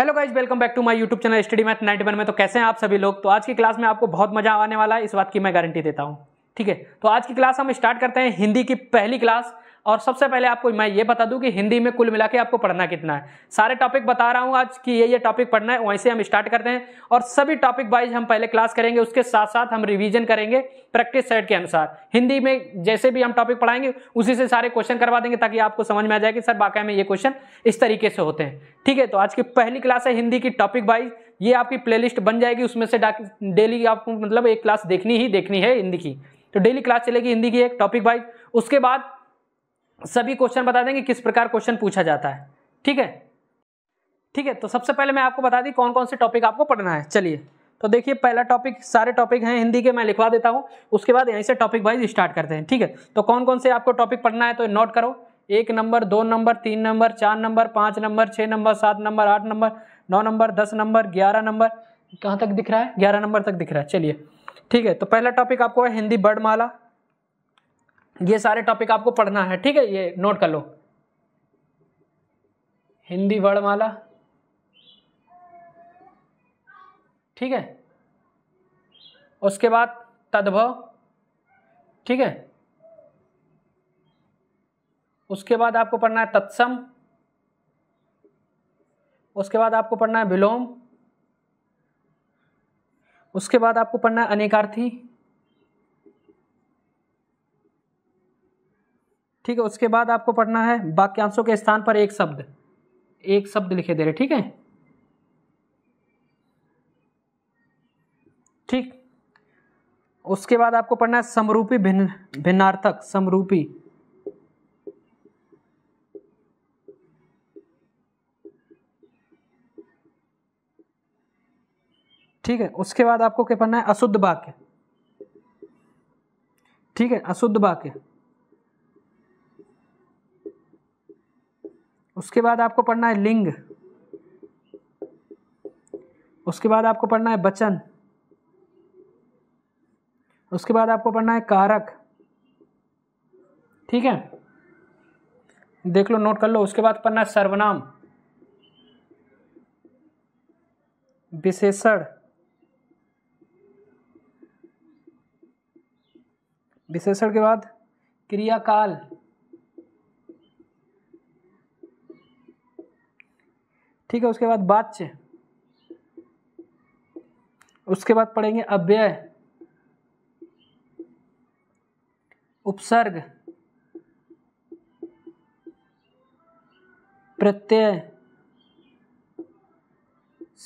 hello guys welcome back to my YouTube channel study math 91 में तो कैसे हैं आप सभी लोग तो आज की क्लास में आपको बहुत मजा आने वाला है इस बात की मैं गारंटी देता हूँ ठीक है तो आज की क्लास हम स्टार्ट करते हैं हिंदी की पहली क्लास और सबसे पहले आपको मैं ये बता दूं कि हिंदी में कुल मिला के आपको पढ़ना कितना है सारे टॉपिक बता रहा हूँ आज कि ये ये टॉपिक पढ़ना है वहीं से हम स्टार्ट करते हैं और सभी टॉपिक वाइज हम पहले क्लास करेंगे उसके साथ साथ हम रिविजन करेंगे प्रैक्टिस सेट के अनुसार हिंदी में जैसे भी हम टॉपिक पढ़ाएंगे उसी से सारे क्वेश्चन करवा देंगे ताकि आपको समझ में आ जाए कि सर वाकई में ये क्वेश्चन इस तरीके से होते हैं ठीक है तो आज की पहली क्लास है हिंदी की टॉपिक वाइज ये आपकी प्लेलिस्ट बन जाएगी उसमें से डेली आपको मतलब एक क्लास देखनी ही देखनी है हिंदी की तो डेली क्लास चलेगी हिंदी की एक टॉपिक वाइज उसके बाद सभी क्वेश्चन बता देंगे किस प्रकार क्वेश्चन पूछा जाता है ठीक है ठीक है तो सबसे पहले मैं आपको बता दी कौन कौन से टॉपिक आपको पढ़ना है चलिए तो देखिए पहला टॉपिक सारे टॉपिक हैं हिंदी के मैं लिखवा देता हूँ उसके बाद यहीं से टॉपिक वाइज स्टार्ट करते हैं ठीक है तो कौन कौन से आपको टॉपिक पढ़ना है तो नोट करो एक नंबर दो नंबर तीन नंबर चार नंबर पाँच नंबर छः नंबर सात नंबर आठ नंबर नौ नंबर दस नंबर ग्यारह नंबर कहाँ तक दिख रहा है ग्यारह नंबर तक दिख रहा है चलिए ठीक है तो पहला टॉपिक आपको है हिंदी बर्ड माला ये सारे टॉपिक आपको पढ़ना है ठीक है ये नोट कर लो हिंदी वर्णमाला ठीक है उसके बाद तद्भव ठीक है उसके बाद आपको पढ़ना है तत्सम उसके बाद आपको पढ़ना है विलोम उसके बाद आपको पढ़ना है अनेकार्थी ठीक है उसके बाद आपको पढ़ना है वाक्यांशों के स्थान पर एक शब्द एक शब्द लिखे दे रहे ठीक है ठीक उसके बाद आपको पढ़ना है समरूपी भिन्न भिन्नार्थक समरूपी ठीक है उसके बाद आपको क्या पढ़ना है अशुद्ध वाक्य ठीक है अशुद्ध वाक्य उसके बाद आपको पढ़ना है लिंग उसके बाद आपको पढ़ना है बचन उसके बाद आपको पढ़ना है कारक ठीक है देख लो नोट कर लो उसके बाद पढ़ना है सर्वनाम विशेषण विशेषण के बाद क्रियाकाल ठीक है उसके बाद बाच्य उसके बाद पढ़ेंगे अव्यय उपसर्ग प्रत्यय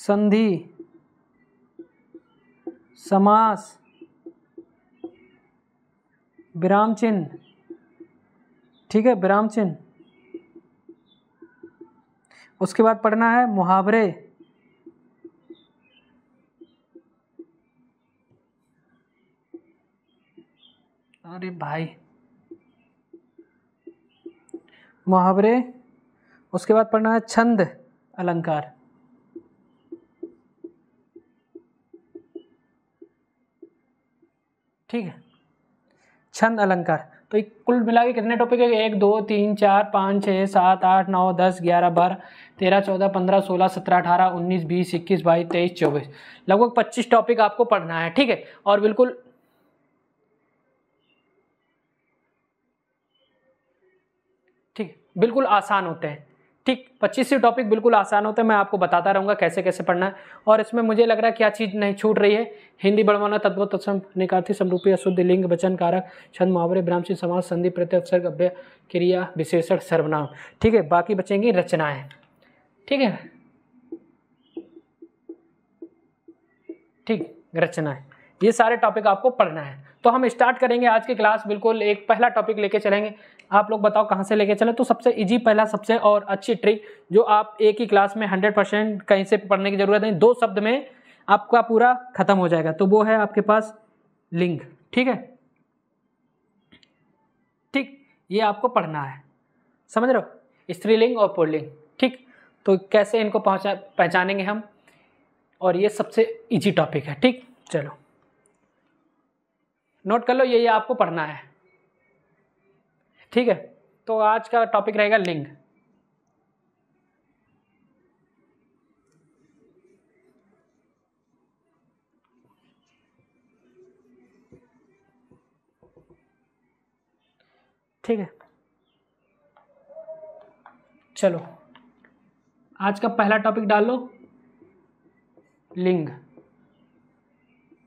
संधि समास विराम चिन्ह ठीक है विराम चिन्ह उसके बाद पढ़ना है मुहावरे अरे भाई मुहावरे उसके बाद पढ़ना है छंद अलंकार ठीक है छंद अलंकार तो कुल मिला के कितने टॉपिक है एक दो तीन चार पाँच छः सात आठ नौ दस ग्यारह बारह तेरह चौदह पंद्रह सोलह सत्रह अठारह उन्नीस बीस इक्कीस बाईस तेईस चौबीस लगभग पच्चीस टॉपिक आपको पढ़ना है ठीक है और बिल्कुल ठीक बिल्कुल आसान होते हैं ठीक पच्चीसवीं टॉपिक बिल्कुल आसान होता है मैं आपको बताता रहूँगा कैसे कैसे पढ़ना है और इसमें मुझे लग रहा है क्या चीज़ नहीं छूट रही है हिंदी बढ़वाना तत्व तत्सम निकार्थी समरूपी अशुद्ध लिंग वचन कारक छंद मुहावरे ब्राह्मी समाज संधि प्रत्यय उपसर्ग क्रिया विशेषण सर्वनाम ठीक है बाकी बचेंगी रचनाएँ ठीक है ठीक रचनाएँ ये सारे टॉपिक आपको पढ़ना है तो हम स्टार्ट करेंगे आज की क्लास बिल्कुल एक पहला टॉपिक लेके चलेंगे आप लोग बताओ कहाँ से लेके चले तो सबसे इजी पहला सबसे और अच्छी ट्रिक जो आप एक ही क्लास में हंड्रेड परसेंट कहीं से पढ़ने की ज़रूरत नहीं दो शब्द में आपका पूरा ख़त्म हो जाएगा तो वो है आपके पास लिंक ठीक है ठीक ये आपको पढ़ना है समझ रहे हो स्त्रीलिंग और पुरलिंग ठीक तो कैसे इनको पहुँचा पहचानेंगे हम और ये सबसे इजी टॉपिक है ठीक चलो नोट कर लो ये ये आपको पढ़ना है ठीक है तो आज का टॉपिक रहेगा लिंग ठीक है चलो आज का पहला टॉपिक डाल लो लिंग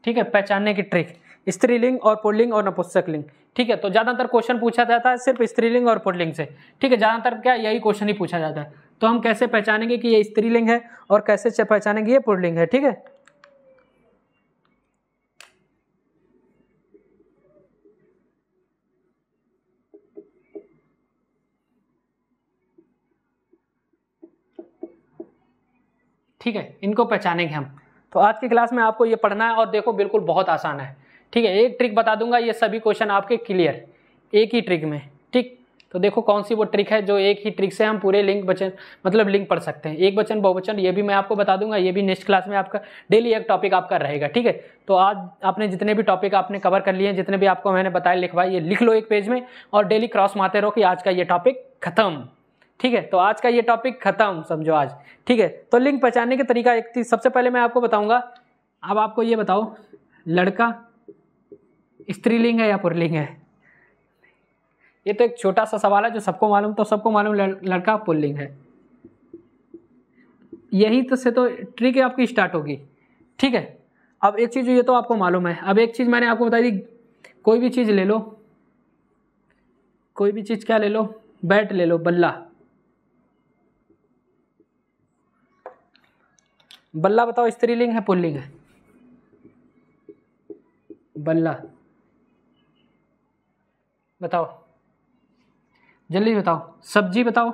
ठीक है पहचानने की ट्रिक स्त्रीलिंग और पुल्लिंग और नपुस्तक लिंग ठीक है तो ज़्यादातर क्वेश्चन पूछा जाता है सिर्फ स्त्रीलिंग और पुल्लिंग से ठीक है ज़्यादातर क्या यही क्वेश्चन ही पूछा जाता है तो हम कैसे पहचानेंगे कि ये स्त्रीलिंग है और कैसे पहचानेंगे ये पुल्लिंग है ठीक है ठीक है इनको पहचानेंगे हम तो आज की क्लास में आपको ये पढ़ना है और देखो बिल्कुल बहुत आसान है ठीक है एक ट्रिक बता दूंगा ये सभी क्वेश्चन आपके क्लियर एक ही ट्रिक में ठीक तो देखो कौन सी वो ट्रिक है जो एक ही ट्रिक से हम पूरे लिंक बचन मतलब लिंक पढ़ सकते हैं एक बचन बहुवचन ये भी मैं आपको बता दूंगा ये भी नेक्स्ट क्लास में आपका डेली एक टॉपिक आपका रहेगा ठीक है तो आज आपने जितने भी टॉपिक आपने कवर कर लिए हैं जितने भी आपको मैंने बताया लिखवाए ये लिख लो एक पेज में और डेली क्रॉस मारते रहो कि आज का ये टॉपिक खत्म ठीक है तो आज का ये टॉपिक खत्म समझो आज ठीक है तो लिंक पहचानने का तरीका एक थी सबसे पहले मैं आपको बताऊँगा अब आपको ये बताओ लड़का स्त्रीलिंग है या पुरलिंग है ये तो एक छोटा सा सवाल है जो सबको मालूम तो सबको मालूम लड़का पुल्लिंग है यही तो से तो ट्रिक आपकी स्टार्ट होगी ठीक है अब एक चीज़ ये तो आपको मालूम है अब एक चीज़ मैंने आपको बताई दी कोई भी चीज़ ले लो कोई भी चीज़ क्या ले लो बैट ले लो बल्ला बल्ला बताओ स्त्रीलिंग है पुल्लिंग है बल्ला बताओ जल्दी बताओ सब्जी बताओ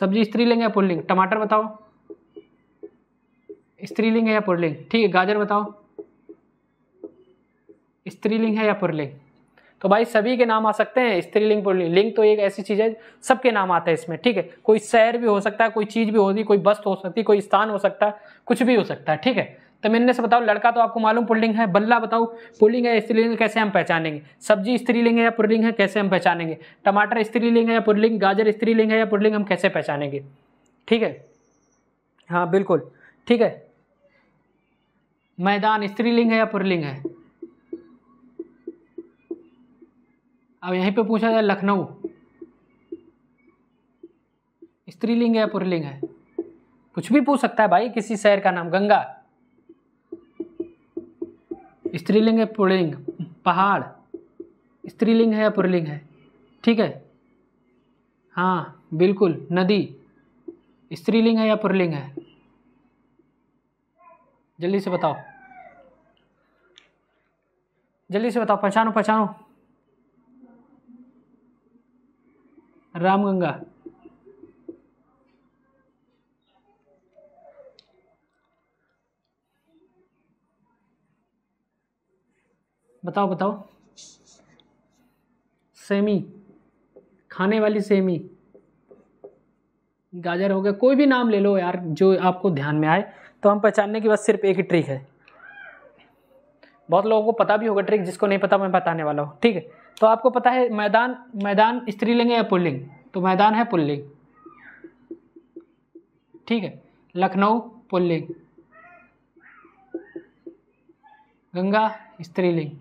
सब्जी स्त्रीलिंग या पुल्लिंग टमाटर बताओ स्त्रीलिंग है या पुल्लिंग ठीक है गाजर बताओ स्त्रीलिंग है या पुरलिंग तो भाई सभी के नाम आ सकते हैं स्त्रीलिंग पुल्लिंग लिंग तो एक ऐसी चीज़ है सबके नाम आते हैं इसमें ठीक है कोई शहर भी हो सकता है कोई चीज़ भी होती कोई बस्त हो सकती कोई स्थान हो सकता है कुछ भी हो सकता है ठीक है तो मैंने से बताओ लड़का तो आपको मालूम पुल्लिंग है बल्ला बताओ पुल्लिंग है स्त्रीलिंग कैसे हम पहचानेंगे सब्जी स्त्रीलिंग है या पुरलिंग है कैसे हम पहचानेंगे टमाटर स्त्रीलिंग है या पुरलिंग गाजर स्त्रीलिंग है या पुरलिंग हम कैसे पहचानेंगे ठीक है हाँ बिल्कुल ठीक है मैदान स्त्रीलिंग है या पुरलिंग है अब यहीं पे पूछा जाए लखनऊ स्त्रीलिंग है या पुरलिंग है कुछ भी पूछ सकता है भाई किसी शहर का नाम गंगा स्त्रीलिंग है पुलिंग पहाड़ स्त्रीलिंग है या पुरलिंग है ठीक है हाँ बिल्कुल नदी स्त्रीलिंग है या पुरलिंग है जल्दी से बताओ जल्दी से बताओ पहचानो पहचानो रामगंगा बताओ बताओ सेमी खाने वाली सेमी गाजर हो गया कोई भी नाम ले लो यार जो आपको ध्यान में आए तो हम पहचानने के बाद सिर्फ एक ही ट्रिक है बहुत लोगों को पता भी होगा ट्रिक जिसको नहीं पता मैं बताने वाला हूँ ठीक है तो आपको पता है मैदान मैदान स्त्रीलिंग है या पुल्लिंग तो मैदान है पुल्लिंग ठीक है लखनऊ पुल्लिंग गंगा स्त्रीलिंग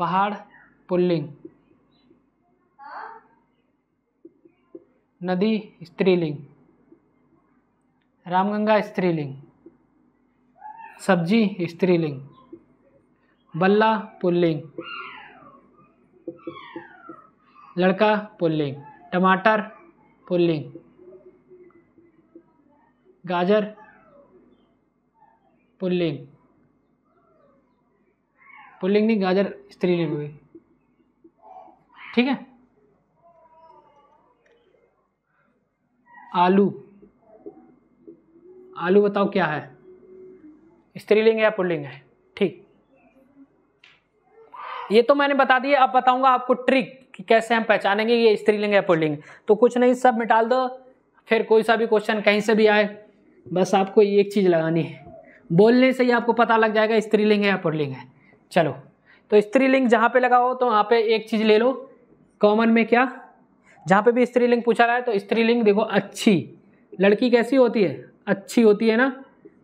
बाहर पुल्लिंग नदी स्त्रीलिंग रामगंगा स्त्रीलिंग सब्जी स्त्रीलिंग बल्ला पुल्लिंग लड़का पुल्लिंग टमाटर पुल्लिंग गाजर पुल्लिंग पुल्लिंग नहीं गाजर स्त्रीलिंग हुई ठीक है आलू आलू बताओ क्या है स्त्रीलिंग है या पुल्लिंग है ठीक ये तो मैंने बता दिया अब बताऊंगा आपको ट्रिक कि कैसे हम पहचानेंगे ये स्त्रीलिंग या पुल्लिंग तो कुछ नहीं सब मिटाल दो फिर कोई सा भी क्वेश्चन कहीं से भी आए बस आपको ये एक चीज़ लगानी है बोलने से ही आपको पता लग जाएगा स्त्रीलिंग है या पुल्लिंग है चलो तो स्त्रीलिंग जहाँ पे लगा हो तो वहाँ पे एक चीज़ ले लो कॉमन में क्या जहाँ पे भी स्त्रीलिंग पूछा रहा है तो स्त्रीलिंग देखो अच्छी लड़की कैसी होती है अच्छी होती है ना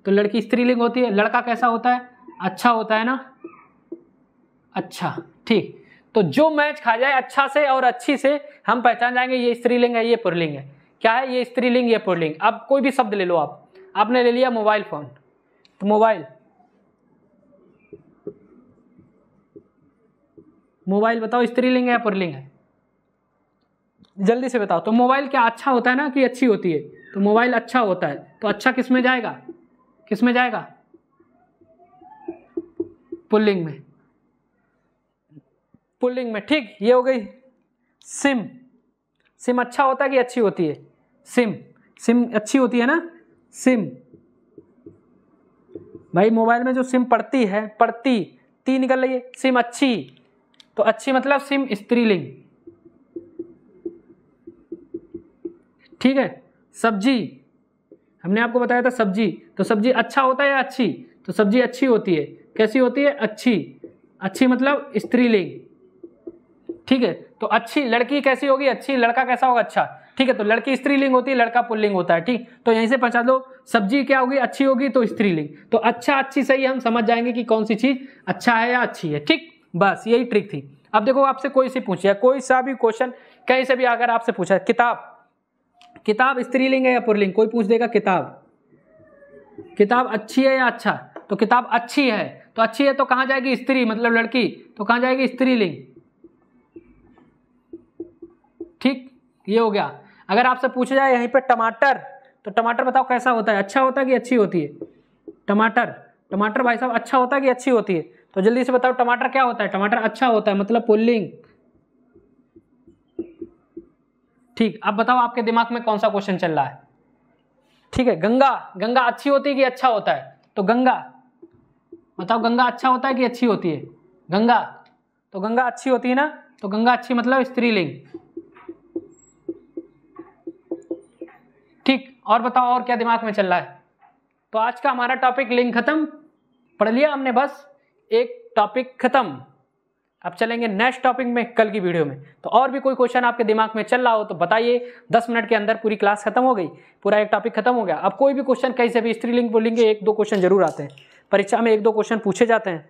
तो लड़की स्त्रीलिंग होती है लड़का कैसा होता है अच्छा होता है ना अच्छा ठीक तो जो मैच खा जाए अच्छा से और अच्छी से हम पहचान जाएंगे ये स्त्रीलिंग है ये पुरलिंग है क्या है ये स्त्रीलिंग ये पुरलिंग अब कोई भी शब्द ले लो आप आपने ले लिया मोबाइल फ़ोन तो मोबाइल मोबाइल बताओ स्त्रीलिंग है पुरलिंग है जल्दी से बताओ तो मोबाइल क्या अच्छा होता है ना कि अच्छी होती है तो मोबाइल अच्छा होता है तो अच्छा किस में जाएगा किस में जाएगा पुल्लिंग में पुल्लिंग में ठीक ये हो गई सिम सिम अच्छा होता है कि अच्छी होती है सिम सिम अच्छी होती है ना सिम भाई मोबाइल में जो सिम पड़ती है पड़ती ती निकल रही है सिम अच्छी तो अच्छी मतलब सिम स्त्रीलिंग ठीक है सब्जी हमने आपको बताया था सब्जी तो सब्जी अच्छा होता है या अच्छी तो सब्जी अच्छी होती है कैसी होती है अच्छी अच्छी मतलब स्त्रीलिंग ठीक है तो अच्छी लड़की कैसी होगी अच्छी लड़का कैसा होगा अच्छा ठीक है तो लड़की स्त्रीलिंग होती है लड़का पुल्लिंग होता है ठीक तो यहीं से पहचान दो सब्जी क्या होगी अच्छी होगी तो स्त्रीलिंग तो अच्छा अच्छी सही हम समझ जाएंगे कि कौन सी चीज अच्छा है या अच्छी है ठीक बस यही ट्रिक थी अब देखो आपसे कोई सी पूछिए कोई सा भी क्वेश्चन कहीं से भी अगर आपसे पूछा किताब किताब स्त्रीलिंग है या पुरलिंग कोई पूछ देगा किताब किताब अच्छी है या अच्छा तो किताब अच्छी है तो अच्छी है तो कहाँ जाएगी स्त्री मतलब लड़की तो कहां जाएगी स्त्रीलिंग ठीक ये हो गया अगर आपसे पूछा जाए यहीं पर टमाटर तो टमाटर बताओ कैसा होता है अच्छा होता है कि अच्छी होती है टमाटर टमाटर भाई साहब अच्छा होता है कि अच्छी होती है तो जल्दी से बताओ टमाटर क्या होता है टमाटर अच्छा होता है मतलब पुल्लिंग ठीक अब बताओ आपके दिमाग में कौन सा क्वेश्चन चल रहा है ठीक है गंगा गंगा अच्छी होती है कि अच्छा होता है तो गंगा बताओ गंगा अच्छा होता है कि अच्छी होती है गंगा तो गंगा अच्छी होती है ना तो गंगा अच्छी मतलब स्त्रीलिंग ठीक और बताओ और क्या दिमाग में चल रहा है तो आज का हमारा टॉपिक लिंग खत्म पढ़ लिया हमने बस एक टॉपिक खत्म अब चलेंगे नेक्स्ट टॉपिक में कल की वीडियो में तो और भी कोई क्वेश्चन आपके दिमाग में चल रहा हो तो बताइए दस मिनट के अंदर पूरी क्लास खत्म हो गई पूरा एक टॉपिक खत्म हो गया अब कोई भी क्वेश्चन कहीं से भी स्त्रीलिंग के एक दो क्वेश्चन जरूर आते हैं परीक्षा में एक दो क्वेश्चन पूछे जाते हैं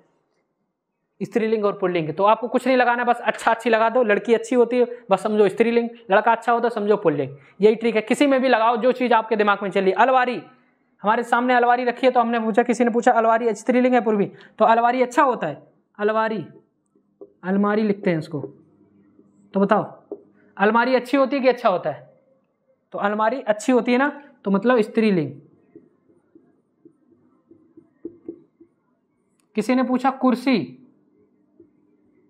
स्त्रीलिंग और पुल्लिंग तो आपको कुछ नहीं लगाना बस अच्छा अच्छी लगा दो लड़की अच्छी होती है बस समझो स्त्रीलिंग लड़का अच्छा होता समझो पुल्लिंग यही ट्रिक है किसी में भी लगाओ जो चीज़ आपके दिमाग में चली अलवारी हमारे सामने अलवारी रखी है तो हमने पूछा किसी ने पूछा अलवारी अच्छी स्त्रीलिंग है पूर्वी तो अलवारी अच्छा होता है अलवारी अलमारी लिखते हैं उसको तो बताओ अलमारी अच्छी होती है कि अच्छा होता है तो अलमारी अच्छी होती है ना तो मतलब स्त्रीलिंग किसी ने पूछा कुर्सी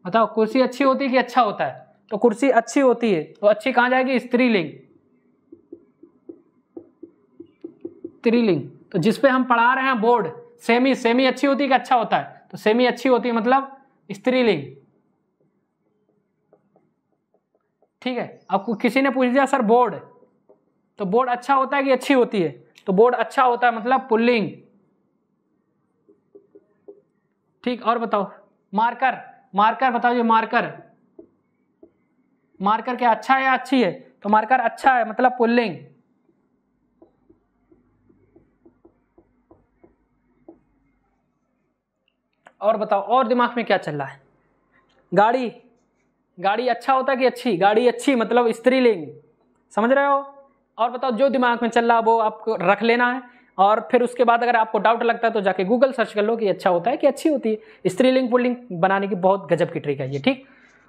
बताओ कुर्सी अच्छी होती है कि अच्छा होता है तो कुर्सी अच्छी होती है तो अच्छी कहाँ जाएगी स्त्रीलिंग स्त्रीलिंग तो जिसपे हम पढ़ा रहे हैं बोर्ड सेमी सेमी अच्छी होती है कि अच्छा होता है तो सेमी अच्छी होती है मतलब स्त्रीलिंग ठीक है अब किसी ने पूछ दिया सर बोर्ड तो बोर्ड अच्छा होता है कि अच्छी होती है तो बोर्ड अच्छा होता है मतलब पुल्लिंग ठीक और बताओ मार्कर मार्कर बताओ ये मार्कर मार्कर क्या अच्छा है या अच्छी है तो मार्कर अच्छा है मतलब पुल्लिंग और बताओ और दिमाग में क्या चल रहा है गाड़ी गाड़ी अच्छा होता कि अच्छी गाड़ी अच्छी मतलब स्त्री लेंगे समझ रहे हो और बताओ जो दिमाग में चल रहा है वो आपको रख लेना है और फिर उसके बाद अगर आपको डाउट लगता है तो जाके गूगल सर्च कर लो कि अच्छा होता है कि अच्छी होती है स्त्रीलिंग पुलिंग बनाने की बहुत गजब की ट्रिक है ये ठीक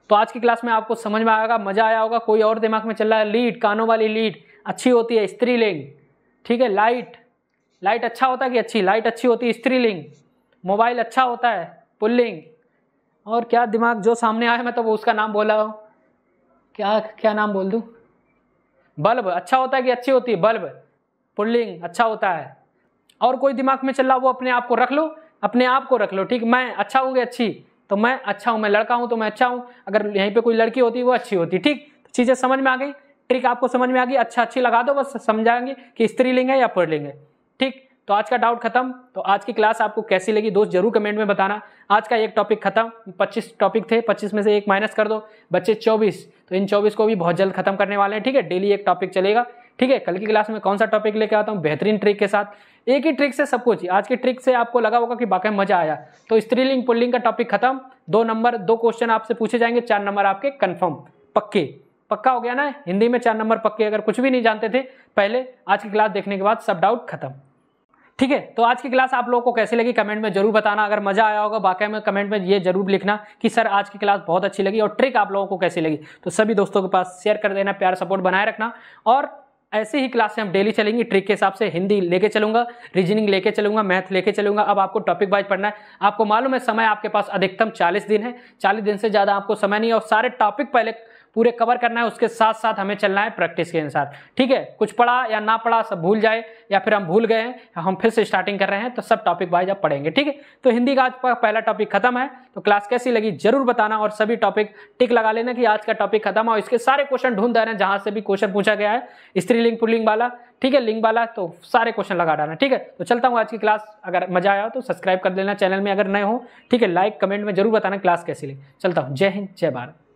तो आज की क्लास में आपको समझ में आएगा मजा आया होगा कोई और दिमाग में चल रहा है लीड कानों वाली लीड अच्छी होती है स्त्रीलिंग ठीक है लाइट लाइट अच्छा होता है कि अच्छी लाइट अच्छी होती है स्त्रीलिंग मोबाइल अच्छा होता है पुल्लिंग और क्या दिमाग जो सामने आया मैं तो वो उसका नाम बोला हूँ क्या क्या नाम बोल दूँ बल्ब अच्छा होता है कि अच्छी होती है बल्ब पुल्लिंग अच्छा होता है और कोई दिमाग में चल रहा वो अपने आप को रख लो अपने आप को रख लो ठीक मैं अच्छा हूँ कि अच्छी तो मैं अच्छा हूँ मैं लड़का हूँ तो मैं अच्छा हूँ अगर यहीं पर कोई लड़की होती वो अच्छी होती ठीक तो चीज़ें समझ में आ गई ट्रिक आपको समझ में आ गई अच्छा अच्छी लगा दो बस समझाएंगे कि स्त्रीलिंग है या पुल्लिंग है ठीक तो आज का डाउट खत्म तो आज की क्लास आपको कैसी लगी दोस्त जरूर कमेंट में बताना आज का एक टॉपिक खत्म 25 टॉपिक थे 25 में से एक माइनस कर दो बच्चे 24 तो इन 24 को भी बहुत जल्द खत्म करने वाले हैं ठीक है डेली एक टॉपिक चलेगा ठीक है कल की क्लास में कौन सा टॉपिक लेके आता हूँ बेहतरीन ट्रिक के साथ एक ही ट्रिक से सब कुछ आज की ट्रिक से आपको लगा होगा कि बाकी मजा आया तो स्त्रीलिंग पुल्लिंग का टॉपिक खत्म दो नंबर दो क्वेश्चन आपसे पूछे जाएंगे चार नंबर आपके कन्फर्म पक्के पक्का हो गया ना हिंदी में चार नंबर पक्के अगर कुछ भी नहीं जानते थे पहले आज की क्लास देखने के बाद सब डाउट खत्म ठीक है तो आज की क्लास आप लोगों को कैसे लगी कमेंट में जरूर बताना अगर मजा आया होगा बाकी में कमेंट में ये जरूर लिखना कि सर आज की क्लास बहुत अच्छी लगी और ट्रिक आप लोगों को कैसे लगी तो सभी दोस्तों के पास शेयर कर देना प्यार सपोर्ट बनाए रखना और ऐसे ही क्लासें हम डेली चलेंगी ट्रिक के हिसाब से हिंदी लेके चलूंगा रीजनिंग लेके चलूंगा मैथ लेके चलूंगा अब आपको टॉपिक वाइज पढ़ना है आपको मालूम है समय आपके पास अधिकतम 40 दिन है 40 दिन से ज़्यादा आपको समय नहीं है और सारे टॉपिक पहले पूरे कवर करना है उसके साथ साथ हमें चलना है प्रैक्टिस के अनुसार ठीक है कुछ पढ़ा या ना पढ़ा सब भूल जाए या फिर हम भूल गए हैं हम फिर से स्टार्टिंग कर रहे हैं तो सब टॉपिक वाइज आप पढ़ेंगे ठीक है तो हिंदी का आज पहला टॉपिक खत्म है तो क्लास कैसी लगी जरूर बताना और सभी टॉपिक टिक लगा लेना कि आज का टॉपिक खत्म है और इसके सारे क्वेश्चन ढूंढ रहे हैं जहां से भी क्वेश्चन पूछा गया है स्त्री लिंग पुलिंग वाला ठीक है लिंक वाला तो सारे क्वेश्चन लगा डालना ठीक है तो चलता हूँ आज की क्लास अगर मजा आया तो सब्सक्राइब कर लेना चैनल में अगर नए हो ठीक है लाइक कमेंट में जरूर बताना क्लास कैसी ली चलता हूँ जय हिंद जय भारत